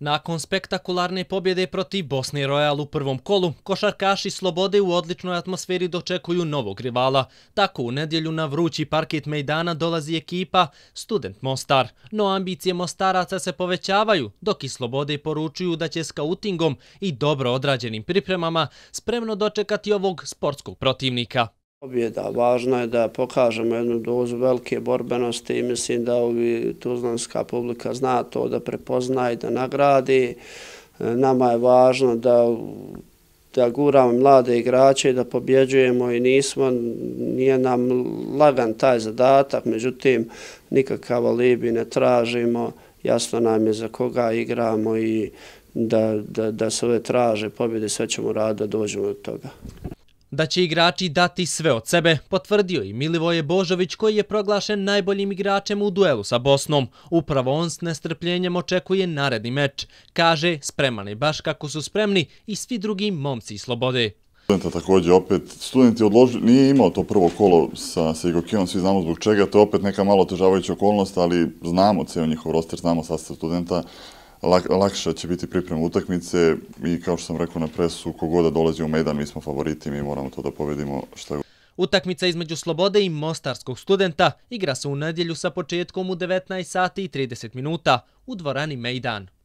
Nakon spektakularne pobjede protiv Bosne Royal u prvom kolu, košarkaši Slobode u odličnoj atmosferi dočekuju novog rivala. Tako u nedjelju na vrući parkit Mejdana dolazi ekipa Student Mostar. No ambicije Mostaraca se povećavaju, dok i Slobode poručuju da će skautingom i dobro odrađenim pripremama spremno dočekati ovog sportskog protivnika. Pobjeda, važno je da pokažemo jednu dozu velike borbenosti i mislim da ovi tuzlanska publika zna to da prepozna i da nagradi. E, nama je važno da da guramo mlade igrače i da pobjeđujemo i nismo, nije nam lagan taj zadatak, međutim nikakav alibi ne tražimo, jasno nam je za koga igramo i da, da, da se ove traže pobjede, sve ćemo raditi da dođemo do toga. Da će igrači dati sve od sebe, potvrdio i Milivoje Božović koji je proglašen najboljim igračem u duelu sa Bosnom. Upravo on s nestrpljenjem očekuje naredni meč. Kaže, spreman je baš kako su spremni i svi drugi momci slobode. Studenta također opet, student je odložio, nije imao to prvo kolo sa Igokinom, svi znamo zbog čega, to je opet neka malo težavajuća okolnost, ali znamo ceo njihov roster, znamo sastav studenta, lakša će biti priprema utakmice i kao što sam rekao na presu, kogoda dolazi u Medan, mi smo favoriti, mi moramo to da povedimo što je... Utakmica između Slobode i Mostarskog studenta igra se u nedjelju sa početkom u 19 sati i 30 minuta u dvorani Mejdan.